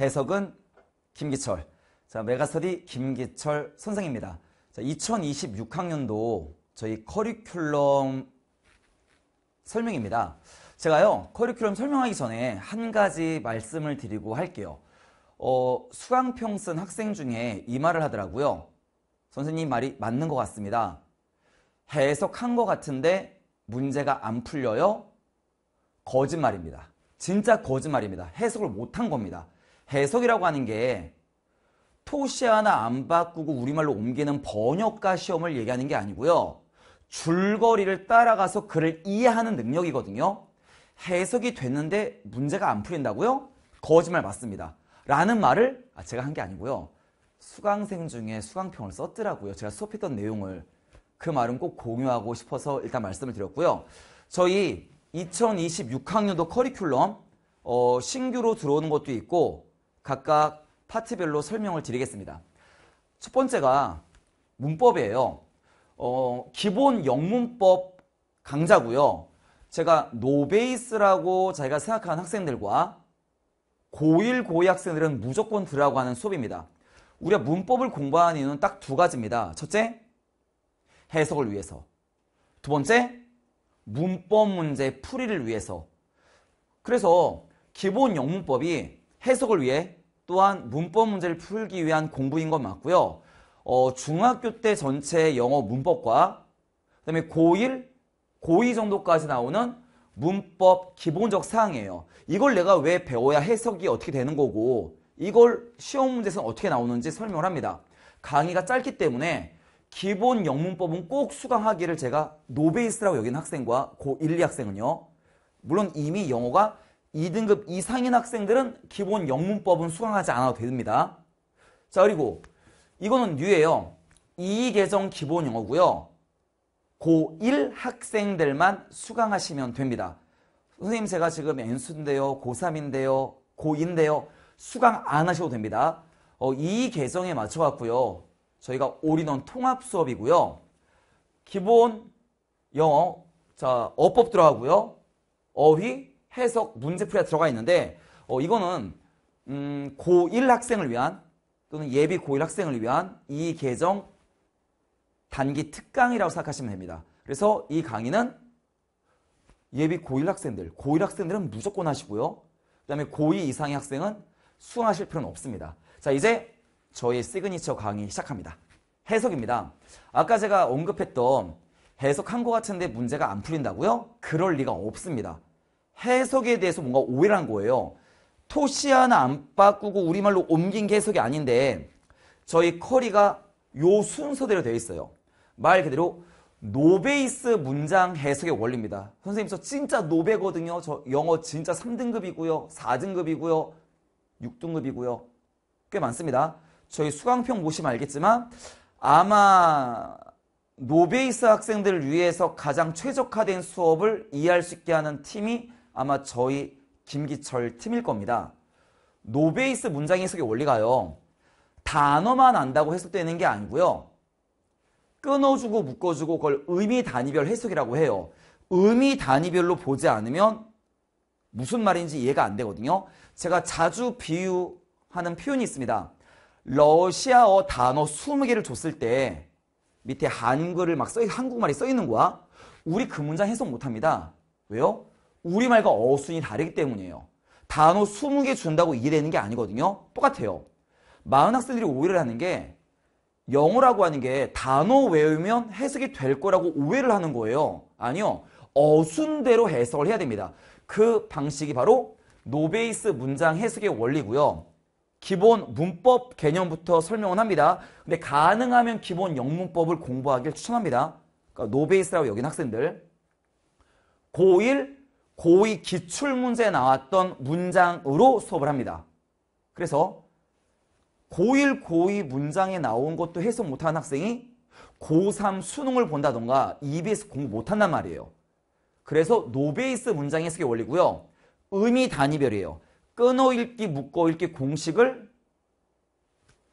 해석은 김기철. 자, 메가스터디 김기철 선생입니다. 자, 2026학년도 저희 커리큘럼 설명입니다. 제가요, 커리큘럼 설명하기 전에 한 가지 말씀을 드리고 할게요. 어, 수강평 쓴 학생 중에 이 말을 하더라고요. 선생님 말이 맞는 것 같습니다. 해석한 것 같은데 문제가 안 풀려요? 거짓말입니다. 진짜 거짓말입니다. 해석을 못한 겁니다. 해석이라고 하는 게 토시 하나 안 바꾸고 우리말로 옮기는 번역가 시험을 얘기하는 게 아니고요. 줄거리를 따라가서 글을 이해하는 능력이거든요. 해석이 됐는데 문제가 안 풀린다고요? 거짓말 맞습니다. 라는 말을 아, 제가 한 게 아니고요. 수강생 중에 수강평을 썼더라고요. 제가 수업했던 내용을. 그 말은 꼭 공유하고 싶어서 일단 말씀을 드렸고요. 저희 2026학년도 커리큘럼 어, 신규로 들어오는 것도 있고 각각 파트별로 설명을 드리겠습니다. 첫 번째가 문법이에요. 어, 기본 영문법 강좌고요. 제가 노베이스라고 자기가 생각하는 학생들과 고1, 고2 학생들은 무조건 들으라고 하는 수업입니다. 우리가 문법을 공부하는 이유는 딱 두 가지입니다. 첫째, 해석을 위해서. 두 번째, 문법 문제 풀이를 위해서. 그래서 기본 영문법이 해석을 위해 또한 문법 문제를 풀기 위한 공부인 건 맞고요. 어, 중학교 때 전체 영어 문법과 그다음에 고1, 고2 정도까지 나오는 문법 기본적 사항이에요. 이걸 내가 왜 배워야 해석이 어떻게 되는 거고 이걸 시험 문제에서 어떻게 나오는지 설명을 합니다. 강의가 짧기 때문에 기본 영문법은 꼭 수강하기를 제가 노베이스라고 여기는 학생과 고1, 2학생은요. 물론 이미 영어가 2등급 이상인 학생들은 기본 영문법은 수강하지 않아도 됩니다. 자 그리고 이거는 뉴예요. 2계정 기본 영어고요. 고1 학생들만 수강하시면 됩니다. 선생님 제가 지금 N수인데요. 고3인데요. 고2인데요. 수강 안 하셔도 됩니다. 어, 이계정에 맞춰갖고요. 저희가 올인원 통합 수업이고요. 기본 영어, 자 어법 들어가고요. 어휘, 해석 문제풀이가 들어가 있는데 어, 이거는 음, 고1 학생을 위한 또는 예비 고1 학생을 위한 이 계정 단기 특강이라고 생각하시면 됩니다. 그래서 이 강의는 예비 고1 학생들, 고1 학생들은 무조건 하시고요. 그 다음에 고2 이상의 학생은 수강하실 필요는 없습니다. 자 이제 저희 시그니처 강의 시작합니다. 해석입니다. 아까 제가 언급했던 해석한 것 같은데 문제가 안 풀린다고요? 그럴 리가 없습니다. 해석에 대해서 뭔가 오해를 한 거예요. 토시 하나 안 바꾸고 우리말로 옮긴 게 해석이 아닌데 저희 커리가 요 순서대로 되어 있어요. 말 그대로 노베이스 문장 해석의 원리입니다. 선생님 저 진짜 노베거든요. 저 영어 진짜 3등급이고요. 4등급이고요. 6등급이고요. 꽤 많습니다. 저희 수강평 보시면 알겠지만 아마 노베이스 학생들을 위해서 가장 최적화된 수업을 이해할 수 있게 하는 팀이 아마 저희 김기철 팀일 겁니다. 노베이스 문장 해석의 원리가요. 단어만 안다고 해석되는 게 아니고요. 끊어주고 묶어주고 그걸 의미 단위별 해석이라고 해요. 의미 단위별로 보지 않으면 무슨 말인지 이해가 안 되거든요. 제가 자주 비유하는 표현이 있습니다. 러시아어 단어 20개를 줬을 때 밑에 한글을 막 써, 한국말이 써 있는 거야. 우리 그 문장 해석 못 합니다. 왜요? 우리말과 어순이 다르기 때문이에요. 단어 20개 준다고 이해 되는 게 아니거든요. 똑같아요. 많은 학생들이 오해를 하는 게 영어라고 하는 게 단어 외우면 해석이 될 거라고 오해를 하는 거예요. 아니요. 어순대로 해석을 해야 됩니다. 그 방식이 바로 노베이스 문장 해석의 원리고요. 기본 문법 개념부터 설명을 합니다. 근데 가능하면 기본 영문법을 공부하길 추천합니다. 그러니까 노베이스라고 여긴 학생들. 고1, 고의 기출문제에 나왔던 문장으로 수업을 합니다. 그래서 고1, 고2 문장에 나온 것도 해석 못하는 학생이 고3 수능을 본다던가 EBS 공부 못한단 말이에요. 그래서 노베이스 문장 해석의 원리고요. 의미 단위별이에요. 끊어읽기, 묶어읽기 공식을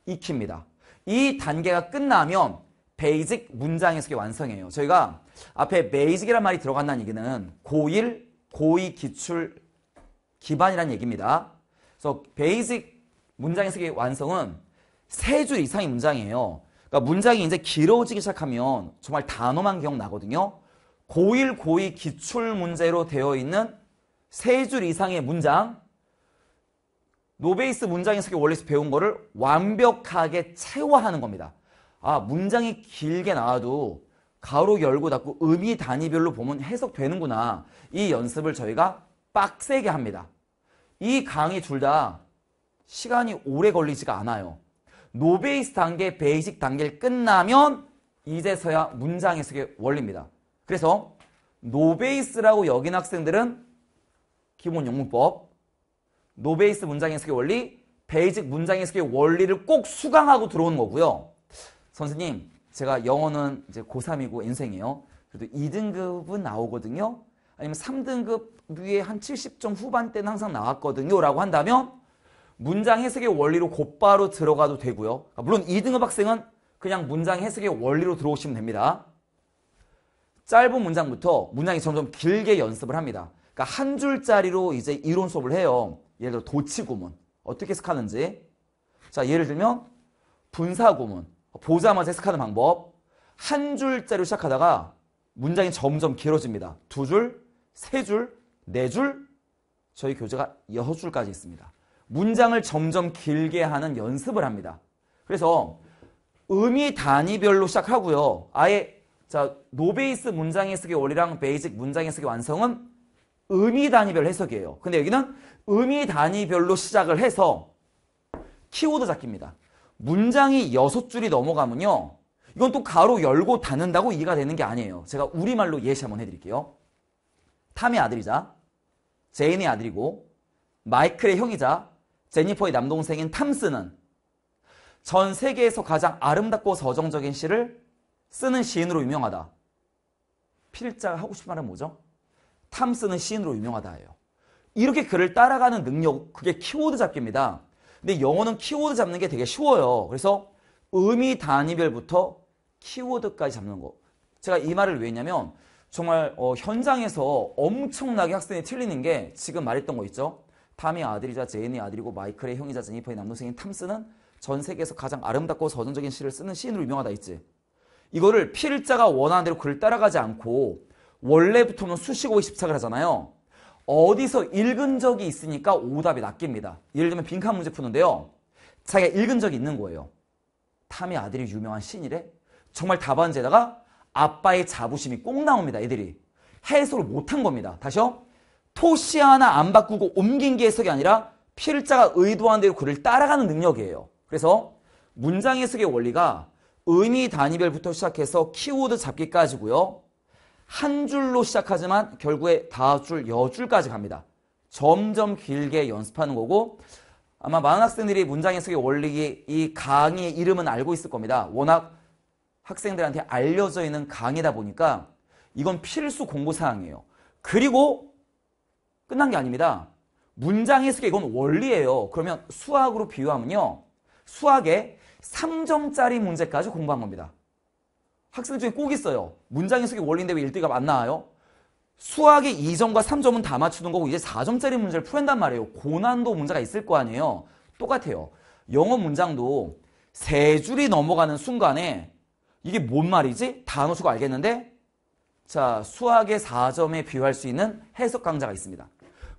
익힙니다. 이 단계가 끝나면 베이직 문장 해석이 완성해요. 저희가 앞에 베이직이란 말이 들어간다는 얘기는 고1, 고의 기출 기반이라는 얘기입니다. 그래서 베이직 문장 해석의 완성은 세 줄 이상의 문장이에요. 그러니까 문장이 이제 길어지기 시작하면 정말 단어만 기억나거든요. 고1, 고2 기출 문제로 되어 있는 세 줄 이상의 문장 노베이스 문장 해석의 원리에서 배운 거를 완벽하게 체화하는 겁니다. 아 문장이 길게 나와도 가로 열고 닫고 의미 단위별로 보면 해석되는구나. 이 연습을 저희가 빡세게 합니다. 이 강의 둘 다 시간이 오래 걸리지가 않아요. 노베이스 단계, 베이직 단계를 끝나면 이제서야 문장 해석의 원리입니다. 그래서 노베이스라고 여긴 학생들은 기본 영문법, 노베이스 문장 해석의 원리, 베이직 문장 해석의 원리를 꼭 수강하고 들어오는 거고요. 선생님, 제가 영어는 이제 고3이고 인생이에요. 그래도 2등급은 나오거든요. 아니면 3등급 위에 한 70점 후반대는 항상 나왔거든요. 라고 한다면 문장 해석의 원리로 곧바로 들어가도 되고요. 그러니까 물론 2등급 학생은 그냥 문장 해석의 원리로 들어오시면 됩니다. 짧은 문장부터 문장이 점점 길게 연습을 합니다. 그러니까 한 줄짜리로 이제 이론 수업을 해요. 예를 들어 도치 구문. 어떻게 해석하는지. 자, 예를 들면 분사 구문. 보자마자 해석하는 방법. 한 줄짜리로 시작하다가 문장이 점점 길어집니다. 두 줄, 세 줄, 네 줄, 저희 교재가 여섯 줄까지 있습니다. 문장을 점점 길게 하는 연습을 합니다. 그래서 의미 단위별로 시작하고요. 아예 자 노베이스 문장 의석기 원리랑 베이직 문장 의석기 완성은 의미 단위별 해석이에요. 근데 여기는 의미 단위별로 시작을 해서 키워드 잡기입니다. 문장이 6줄이 넘어가면요. 이건 또 가로 열고 닫는다고 이해가 되는 게 아니에요. 제가 우리말로 예시 한번 해드릴게요. 탐의 아들이자 제인의 아들이고 마이클의 형이자 제니퍼의 남동생인 탐스는 전 세계에서 가장 아름답고 서정적인 시를 쓰는 시인으로 유명하다. 필자가 하고 싶은 말은 뭐죠? 탐스는 시인으로 유명하다예요. 이렇게 글을 따라가는 능력, 그게 키워드 잡기입니다. 근데 영어는 키워드 잡는 게 되게 쉬워요. 그래서 의미 단위별부터 키워드까지 잡는 거. 제가 이 말을 왜 했냐면 정말 어, 현장에서 엄청나게 학생이 틀리는 게 지금 말했던 거 있죠. 탐의 아들이자 제인의 아들이고 마이클의 형이자 제니퍼의 남동생인 탐스는 전 세계에서 가장 아름답고 서정적인 시를 쓰는 시인으로 유명하다 있지. 이거를 필자가 원하는 대로 글을 따라가지 않고 원래부터는 뭐 수식어의 집착을 하잖아요. 어디서 읽은 적이 있으니까 오답이 낚입니다. 예를 들면 빈칸 문제 푸는데요. 자기가 읽은 적이 있는 거예요. 탐의 아들이 유명한 신이래? 정말 답안지에다가 아빠의 자부심이 꼭 나옵니다. 애들이. 해소를 못한 겁니다. 다시요. 토시 하나 안 바꾸고 옮긴 게 해석이 아니라 필자가 의도한 대로 그를 따라가는 능력이에요. 그래서 문장 해석의 원리가 의미 단위별부터 시작해서 키워드 잡기까지고요. 한 줄로 시작하지만 결국에 다줄, 여줄까지 갑니다. 점점 길게 연습하는 거고 아마 많은 학생들이 문장해석기 원리기 이 강의 이름은 알고 있을 겁니다. 워낙 학생들한테 알려져 있는 강의다 보니까 이건 필수 공부 사항이에요. 그리고 끝난 게 아닙니다. 문장해석기 이건 원리예요. 그러면 수학으로 비유하면요. 수학의 3점짜리 문제까지 공부한 겁니다. 학생 중에 꼭 있어요. 문장 해석의 원리인데 왜1등이맞나요 수학의 2점과 3점은 다 맞추는 거고 이제 4점짜리 문제를 풀린단 말이에요. 고난도 문제가 있을 거 아니에요. 똑같아요. 영어 문장도 세 줄이 넘어가는 순간에 이게 뭔 말이지? 단어 수가 알겠는데 자 수학의 4점에 비유할 수 있는 해석 강좌가 있습니다.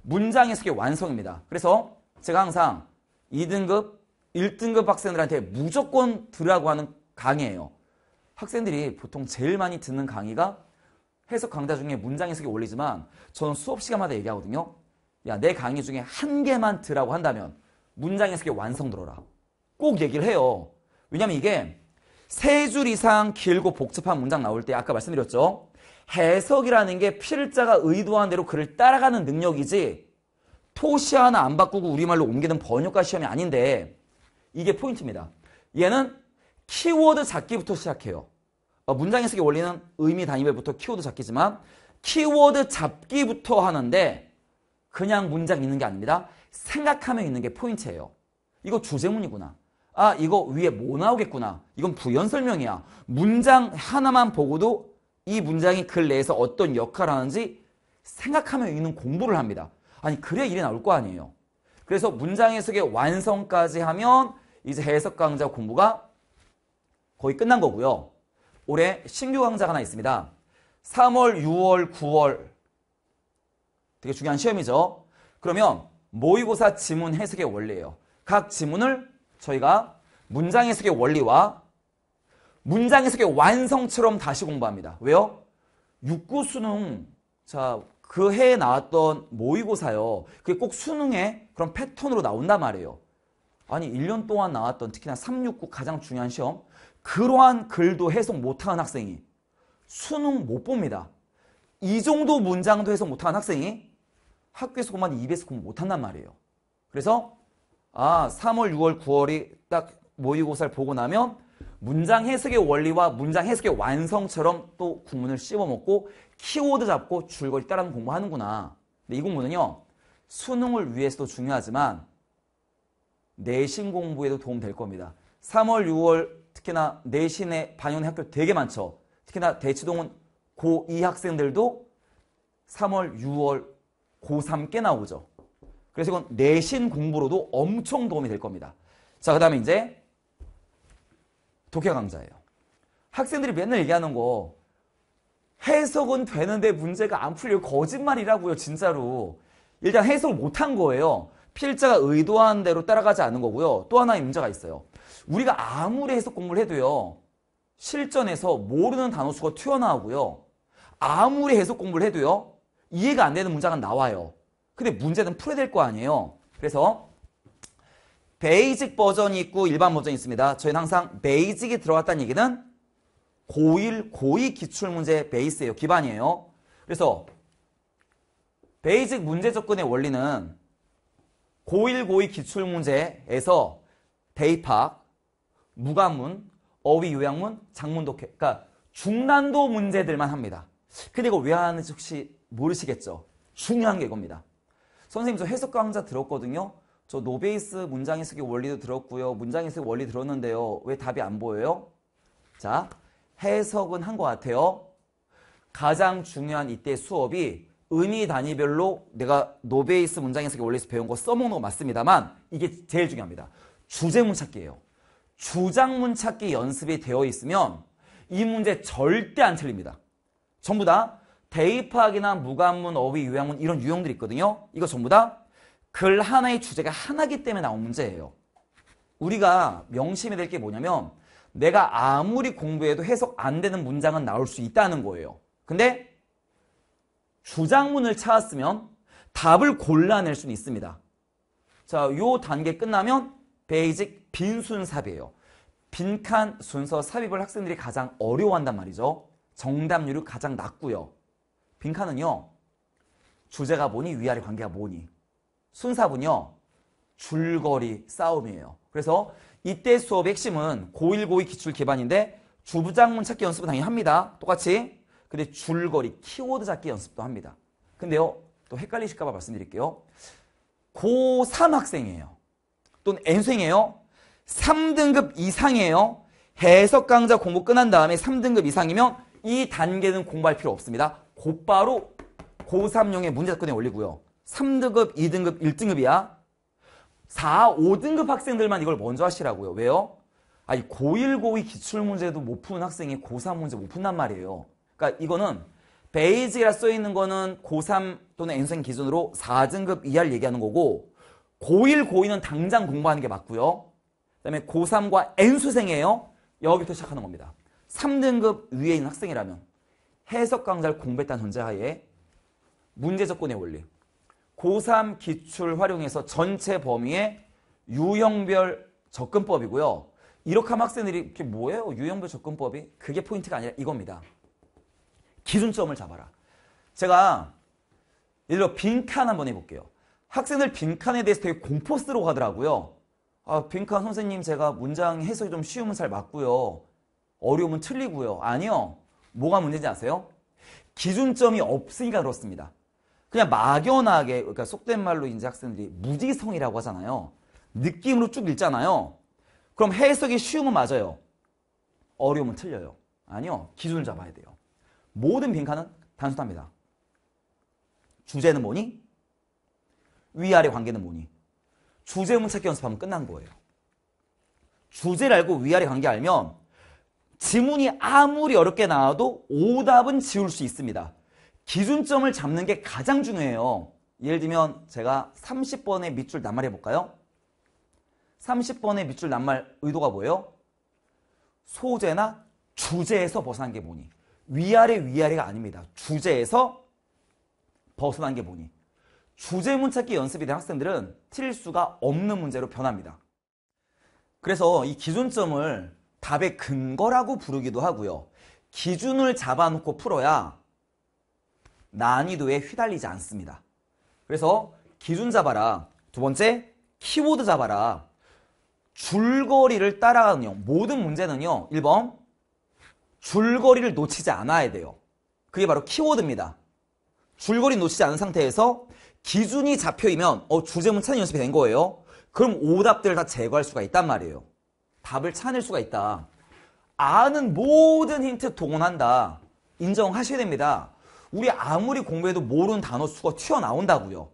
문장 해석의 완성입니다. 그래서 제가 항상 2등급, 1등급 학생들한테 무조건 들으라고 하는 강의예요. 학생들이 보통 제일 많이 듣는 강의가 해석 강좌 중에 문장 해석이 올리지만 저는 수업 시간마다 얘기하거든요. 야, 내 강의 중에 한 개만 들라고 한다면 문장 해석의 완성 들어라. 꼭 얘기를 해요. 왜냐면 이게 세 줄 이상 길고 복잡한 문장 나올 때 아까 말씀드렸죠. 해석이라는 게 필자가 의도한 대로 글을 따라가는 능력이지 토시 하나 안 바꾸고 우리말로 옮기는 번역가 시험이 아닌데 이게 포인트입니다. 얘는 키워드 잡기부터 시작해요. 어, 문장 해석의 원리는 의미 단위별부터 키워드 잡기지만 키워드 잡기부터 하는데 그냥 문장 있는 게 아닙니다. 생각하며 있는 게 포인트예요. 이거 주제문이구나. 아 이거 위에 뭐 나오겠구나. 이건 부연 설명이야. 문장 하나만 보고도 이 문장이 글 내에서 어떤 역할을 하는지 생각하며 읽는 공부를 합니다. 아니 그래야 일이 나올 거 아니에요. 그래서 문장 해석의 완성까지 하면 이제 해석 강좌 공부가 거의 끝난 거고요. 올해 신규 강좌가 하나 있습니다. 3월, 6월, 9월 되게 중요한 시험이죠. 그러면 모의고사 지문 해석의 원리예요. 각 지문을 저희가 문장 해석의 원리와 문장 해석의 완성처럼 다시 공부합니다. 왜요? 6구 수능 자그 해에 나왔던 모의고사요. 그게 꼭수능에 그런 패턴으로 나온단 말이에요. 아니 1년 동안 나왔던 특히나 369 가장 중요한 시험 그러한 글도 해석 못하는 학생이 수능 못 봅니다. 이 정도 문장도 해석 못하는 학생이 학교에서 그만 하는 e b 공부 못한단 말이에요. 그래서 아 3월, 6월, 9월이 딱 모의고사를 보고 나면 문장 해석의 원리와 문장 해석의 완성처럼 또 국문을 씹어먹고 키워드 잡고 줄거리 따라 공부하는구나. 근데 이 공부는요. 수능을 위해서도 중요하지만 내신 공부에도 도움될 겁니다. 3월, 6월 특히나 내신에 반영된 학교 되게 많죠. 특히나 대치동은 고2 학생들도 3월, 6월, 고3 께 나오죠. 그래서 이건 내신 공부로도 엄청 도움이 될 겁니다. 자, 그 다음에 이제 독해 강좌예요. 학생들이 맨날 얘기하는 거 해석은 되는데 문제가 안 풀려 요 거짓말이라고요, 진짜로. 일단 해석을 못한 거예요. 필자가 의도한 대로 따라가지 않은 거고요. 또 하나의 문제가 있어요. 우리가 아무리 해석 공부를 해도요. 실전에서 모르는 단어수가 튀어나오고요. 아무리 해석 공부를 해도요. 이해가 안 되는 문장은 나와요. 근데 문제는 풀어야 될 거 아니에요. 그래서 베이직 버전이 있고 일반 버전이 있습니다. 저희는 항상 베이직이 들어갔다는 얘기는 고1, 고2 기출문제 베이스예요. 기반이에요. 그래서 베이직 문제 접근의 원리는 고1, 고2 기출문제에서 대입학, 무관문, 어휘 요양문, 장문독해 그러니까 중난도 문제들만 합니다. 근데 이거 왜 하는지 혹시 모르시겠죠? 중요한 게 이겁니다. 선생님 저 해석 강좌 들었거든요. 저 노베이스 문장 해석의 원리도 들었고요. 문장 해석의 원리 들었는데요. 왜 답이 안 보여요? 자, 해석은 한 것 같아요. 가장 중요한 이때 수업이 의미 단위별로 내가 노베이스 문장에서 원리에서 배운 거 써먹는 거 맞습니다만 이게 제일 중요합니다. 주제문 찾기예요. 주장문 찾기 연습이 되어 있으면 이 문제 절대 안 틀립니다. 전부 다 대입학이나 무관문, 어휘, 요양문 이런 유형들이 있거든요. 이거 전부 다 글 하나의 주제가 하나기 때문에 나온 문제예요. 우리가 명심해야 될 게 뭐냐면 내가 아무리 공부해도 해석 안 되는 문장은 나올 수 있다는 거예요. 근데 주장문을 찾았으면 답을 골라낼 수는 있습니다. 자, 요 단계 끝나면 베이직 빈순 삽입이에요. 빈칸 순서 삽입을 학생들이 가장 어려워한단 말이죠. 정답률이 가장 낮고요. 빈칸은요. 주제가 뭐니 위아래 관계가 뭐니. 순삽은요. 줄거리 싸움이에요. 그래서 이때 수업의 핵심은 고1, 고2 기출 기반인데 주부장문 찾기 연습은 당연히 합니다. 똑같이 근데 줄거리, 키워드 찾기 연습도 합니다. 근데요, 또 헷갈리실까봐 말씀드릴게요. 고3 학생이에요. 또는 N생이에요. 3등급 이상이에요. 해석 강좌 공부 끝난 다음에 3등급 이상이면 이 단계는 공부할 필요 없습니다. 곧바로 고3용의 문제 접근에 올리고요. 3등급, 2등급, 1등급이야. 4, 5등급 학생들만 이걸 먼저 하시라고요. 왜요? 아니 고1, 고2 기출문제도 못 푸는 학생이 고3 문제 못 푼단 말이에요. 그러니까 이거는 베이직이라 써 있는 거는 고3 또는 N수생 기준으로 4등급 이하를 얘기하는 거고 고1, 고2는 당장 공부하는 게 맞고요. 그다음에 고3과 N수생이에요. 여기부터 시작하는 겁니다. 3등급 위에 있는 학생이라면 해석 강좌를 공부했다는 전제하에 문제 접근의 원리 고3 기출 활용해서 전체 범위에 유형별 접근법이고요. 이렇게 하면 학생들이 이게 뭐예요? 유형별 접근법이? 그게 포인트가 아니라 이겁니다. 기준점을 잡아라. 제가 예를 들어 빈칸 한번 해볼게요. 학생들 빈칸에 대해서 되게 공포스러워 하더라고요. 아, 빈칸 선생님 제가 문장 해석이 좀 쉬우면 잘 맞고요. 어려우면 틀리고요. 아니요. 뭐가 문제인지 아세요? 기준점이 없으니까 그렇습니다. 그냥 막연하게 그러니까 속된 말로 이제 학생들이 무지성이라고 하잖아요. 느낌으로 쭉 읽잖아요. 그럼 해석이 쉬우면 맞아요. 어려우면 틀려요. 아니요. 기준을 잡아야 돼요. 모든 빈칸은 단순합니다 주제는 뭐니? 위아래 관계는 뭐니? 주제문 찾기 연습하면 끝난 거예요. 주제를 알고 위아래 관계 알면 지문이 아무리 어렵게 나와도 오답은 지울 수 있습니다. 기준점을 잡는 게 가장 중요해요. 예를 들면 제가 30번의 밑줄 낱말 해볼까요? 30번의 밑줄 낱말 의도가 뭐예요? 소재나 주제에서 벗어난 게 뭐니? 위아래 위아래가 아닙니다. 주제에서 벗어난 게 뭐니? 주제문 찾기 연습이 된 학생들은 틀릴 수가 없는 문제로 변합니다. 그래서 이 기준점을 답의 근거라고 부르기도 하고요. 기준을 잡아놓고 풀어야 난이도에 휘달리지 않습니다. 그래서 기준 잡아라. 두 번째, 키워드 잡아라. 줄거리를 따라가는 형. 모든 문제는요. 1번, 줄거리를 놓치지 않아야 돼요. 그게 바로 키워드입니다. 줄거리 놓치지 않은 상태에서 기준이 잡혀이면 어, 주제문 찾는 연습이 된 거예요. 그럼 오답들을 다 제거할 수가 있단 말이에요. 답을 찾을 수가 있다. 아는 모든 힌트 동원한다. 인정하셔야 됩니다. 우리 아무리 공부해도 모르는 단어 수가 튀어나온다고요.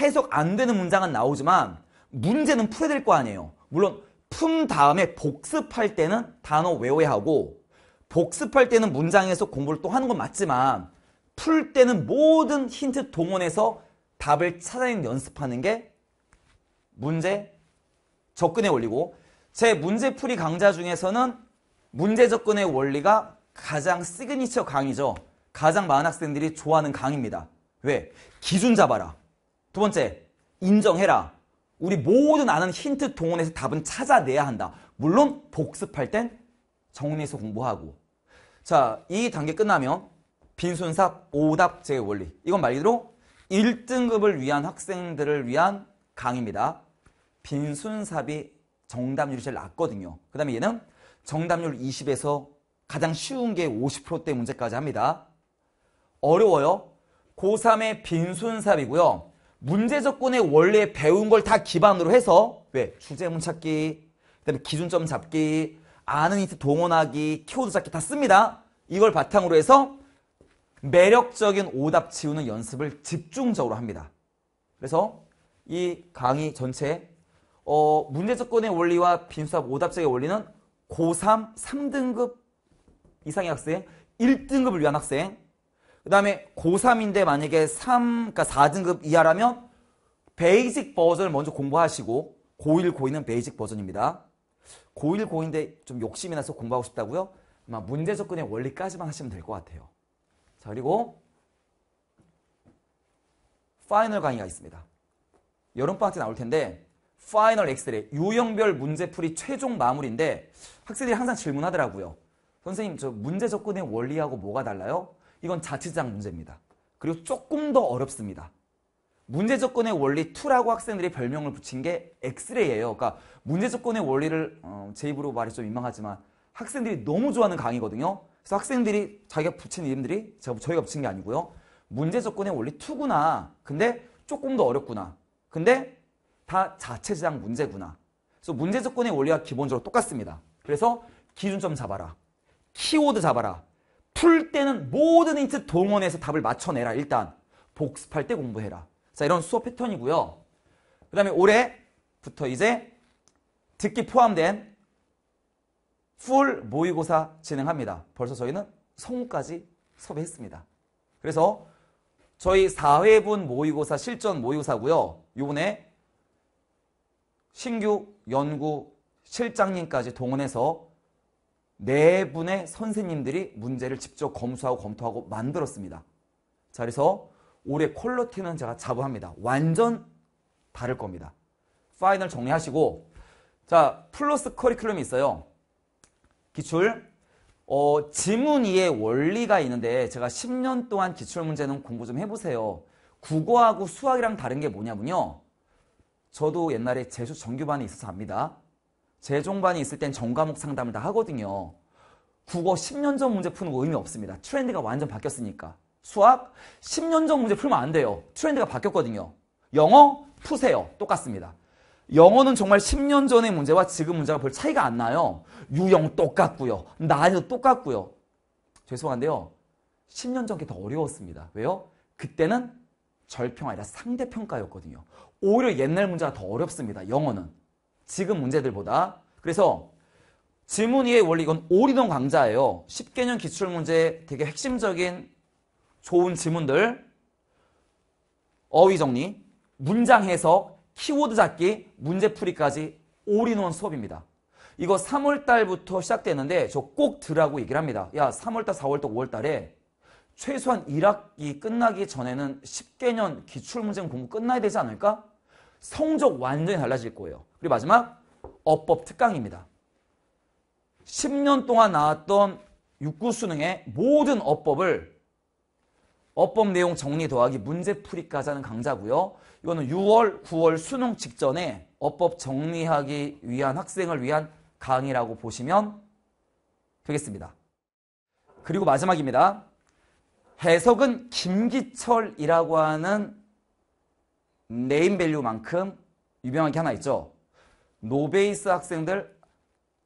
해석 안 되는 문장은 나오지만 문제는 풀어야 될 거 아니에요. 물론 품 다음에 복습할 때는 단어 외워야 하고 복습할 때는 문장에서 공부를 또 하는 건 맞지만 풀 때는 모든 힌트 동원해서 답을 찾아내는 연습하는 게 문제 접근의 원리고 제 문제풀이 강좌 중에서는 문제 접근의 원리가 가장 시그니처 강의죠. 가장 많은 학생들이 좋아하는 강의입니다. 왜? 기준 잡아라. 두 번째, 인정해라. 우리 모든 아는 힌트 동원에서 답은 찾아내야 한다. 물론 복습할 땐 정리해서 공부하고 자, 이 단계 끝나면 빈손삽 오답제 원리. 이건 말 그대로 1등급을 위한 학생들을 위한 강의입니다. 빈손삽이 정답률이 제일 낮거든요. 그 다음에 얘는 정답률 20에서 가장 쉬운 게 50%대 문제까지 합니다. 어려워요. 고3의 빈손삽이고요 문제 접근의 원래 배운 걸 다 기반으로 해서 왜? 주제문 찾기, 그 다음에 기준점 잡기, 아는 힌트 동원하기, 키워드 찾기 다 씁니다. 이걸 바탕으로 해서 매력적인 오답 치우는 연습을 집중적으로 합니다. 그래서 이 강의 전체 어, 문제접근의 원리와 빈수합 오답적의 원리는 고3 3등급 이상의 학생, 1등급을 위한 학생, 그 다음에 고3인데 만약에 3, 그러니까 4등급 이하라면 베이직 버전을 먼저 공부하시고 고1, 고2는 베이직 버전입니다. 고1, 고2인데 좀 욕심이 나서 공부하고 싶다고요? 아마 문제 접근의 원리까지만 하시면 될 것 같아요. 자, 그리고 파이널 강의가 있습니다. 여름방학 때 나올 텐데 파이널 엑셀의 유형별 문제풀이 최종 마무리인데 학생들이 항상 질문하더라고요. 선생님 저 문제 접근의 원리하고 뭐가 달라요? 이건 자치장 문제입니다. 그리고 조금 더 어렵습니다. 문제 조건의 원리 2라고 학생들이 별명을 붙인 게 엑스레이예요. 그러니까 문제 조건의 원리를 어, 제 입으로 말이 좀 민망하지만 학생들이 너무 좋아하는 강의거든요. 그래서 학생들이 자기가 붙인 이름들이 제가 저희가 붙인 게 아니고요. 문제 조건의 원리 2구나. 근데 조금 더 어렵구나. 근데 다 자체 지향 문제구나. 그래서 문제 조건의 원리와 기본적으로 똑같습니다. 그래서 기준점 잡아라. 키워드 잡아라. 풀 때는 모든 힌트 동원해서 답을 맞춰내라. 일단 복습할 때 공부해라. 자, 이런 수업 패턴이고요. 그 다음에 올해부터 이제 듣기 포함된 풀 모의고사 진행합니다. 벌써 저희는 성우까지 섭외했습니다. 그래서 저희 4회분 모의고사 실전 모의고사고요. 요번에 신규 연구 실장님까지 동원해서 네 분의 선생님들이 문제를 직접 검수하고 검토하고 만들었습니다. 자, 그래서 올해 퀄러티는 제가 자부합니다. 완전 다를 겁니다. 파이널 정리하시고 자 플러스 커리큘럼이 있어요. 기출 어, 지문이의 원리가 있는데 제가 10년 동안 기출문제는 공부 좀 해보세요. 국어하고 수학이랑 다른 게 뭐냐면요. 저도 옛날에 재수 정규반에 있어서 압니다. 재종반이 있을 땐 전과목 상담을 다 하거든요. 국어 10년 전 문제 푸는 거 의미 없습니다. 트렌드가 완전 바뀌었으니까. 수학 10년 전 문제 풀면 안 돼요. 트렌드가 바뀌었거든요. 영어 푸세요. 똑같습니다. 영어는 정말 10년 전의 문제와 지금 문제가 별 차이가 안 나요. 유형 똑같고요. 난이도 똑같고요. 죄송한데요. 10년 전 게 더 어려웠습니다. 왜요? 그때는 절평 아니라 상대평가였거든요. 오히려 옛날 문제가 더 어렵습니다. 영어는. 지금 문제들보다. 그래서 질문 이의 원리 이건 오리논 강좌예요. 10개년 기출문제 되게 핵심적인 좋은 지문들, 어휘 정리, 문장 해석, 키워드 잡기, 문제풀이까지 올인원 수업입니다. 이거 3월달부터 시작되는데 저 꼭 들으라고 얘기를 합니다. 야 3월달, 4월달, 5월달에 최소한 1학기 끝나기 전에는 10개년 기출문제 공부 끝나야 되지 않을까? 성적 완전히 달라질 거예요. 그리고 마지막 어법 특강입니다. 10년 동안 나왔던 육구수능의 모든 어법을 어법 내용 정리 더하기 문제풀이까지 하는 강좌고요. 이거는 6월, 9월 수능 직전에 어법 정리하기 위한 학생을 위한 강의라고 보시면 되겠습니다. 그리고 마지막입니다. 해석은 김기철이라고 하는 네임밸류만큼 유명한 게 하나 있죠. 노베이스 학생들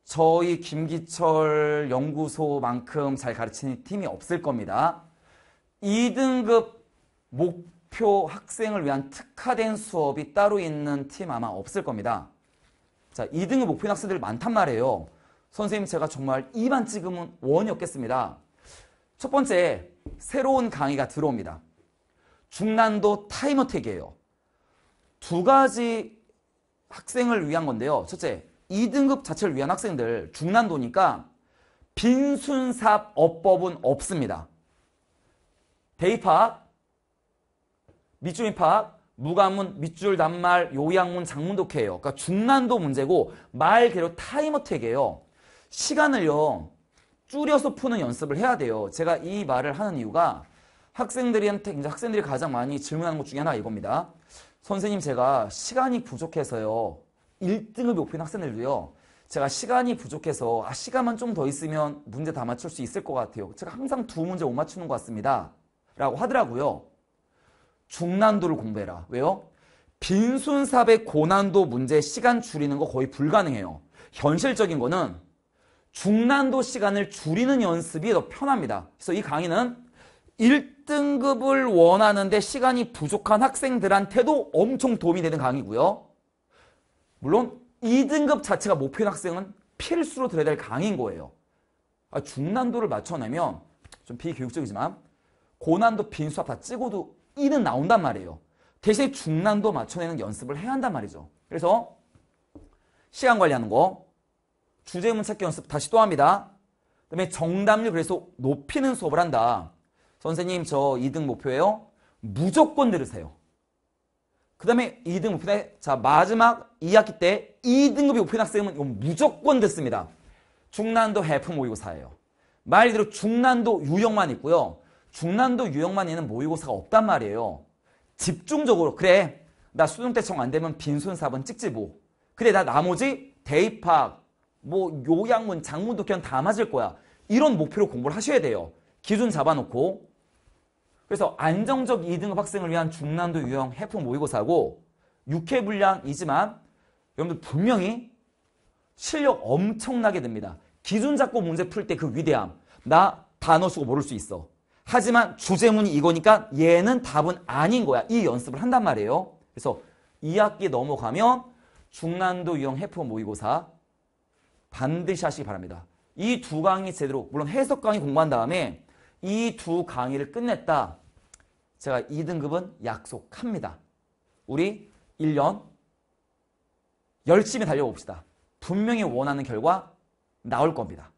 저희 김기철 연구소만큼 잘 가르치는 팀이 없을 겁니다. 2등급 목표 학생을 위한 특화된 수업이 따로 있는 팀 아마 없을 겁니다. 자, 2등급 목표 학생들 많단 말이에요. 선생님 제가 정말 이만 찍으면 원이 없겠습니다. 첫 번째, 새로운 강의가 들어옵니다. 중난도 타이머 택이에요. 두 가지 학생을 위한 건데요. 첫째, 2등급 자체를 위한 학생들 중난도니까 빈순삽 어법은 없습니다. 대입 파 밑줄임 파악, 무관문, 밑줄, 단말, 요양문, 장문독해예요. 그러니까 중난도 문제고 말 그대로 타이머택이에요. 시간을요. 줄여서 푸는 연습을 해야 돼요. 제가 이 말을 하는 이유가 학생들한테 이제 학생들이 가장 많이 질문하는 것 중에 하나 이겁니다. 선생님 제가 시간이 부족해서요. 1등을 높표인 학생들도요. 제가 시간이 부족해서 아 시간만 좀 더 있으면 문제 다 맞출 수 있을 것 같아요. 제가 항상 두 문제 못 맞추는 것 같습니다. 라고 하더라고요. 중난도를 공부해라. 왜요? 빈순삽의 고난도 문제 시간 줄이는 거 거의 불가능해요. 현실적인 거는 중난도 시간을 줄이는 연습이 더 편합니다. 그래서 이 강의는 1등급을 원하는데 시간이 부족한 학생들한테도 엄청 도움이 되는 강의고요. 물론 2등급 자체가 목표인 학생은 필수로 들어야 될 강의인 거예요. 아, 중난도를 맞춰내면 좀 비교육적이지만 고난도 빈수압 다 찍어도 1은 나온단 말이에요. 대신 중난도 맞춰내는 연습을 해야 한단 말이죠. 그래서 시간 관리하는 거, 주제문 찾기 연습 다시 또 합니다. 그 다음에 정답률 그래서 높이는 수업을 한다. 선생님 저 2등 목표예요. 무조건 들으세요. 그 다음에 2등 목표대 자 마지막 2학기 때 2등급이 목표 학생은 이건 무조건 듣습니다. 중난도 해프 모의고사예요. 말 그대로 중난도 유형만 있고요. 중난도 유형만있는 모의고사가 없단 말이에요. 집중적으로 그래 나 수능 때정안 되면 빈손 사번 찍지 뭐. 그래 나 나머지 대입학 뭐 요양문 장문도 그냥 다 맞을 거야. 이런 목표로 공부를 하셔야 돼요. 기준 잡아놓고 그래서 안정적 2등급 학생을 위한 중난도 유형 해프 모의고사고 6회 분량이지만 여러분들 분명히 실력 엄청나게 됩니다. 기준 잡고 문제 풀 때 그 위대함. 나 단어 쓰고 모를 수 있어. 하지만 주제문이 이거니까 얘는 답은 아닌 거야. 이 연습을 한단 말이에요. 그래서 2학기 넘어가면 중난도 유형 해프 모의고사 반드시 하시기 바랍니다. 이 두 강의 제대로 물론 해석 강의 공부한 다음에 이 두 강의를 끝냈다. 제가 2등급은 약속합니다. 우리 1년 열심히 달려봅시다. 분명히 원하는 결과 나올 겁니다.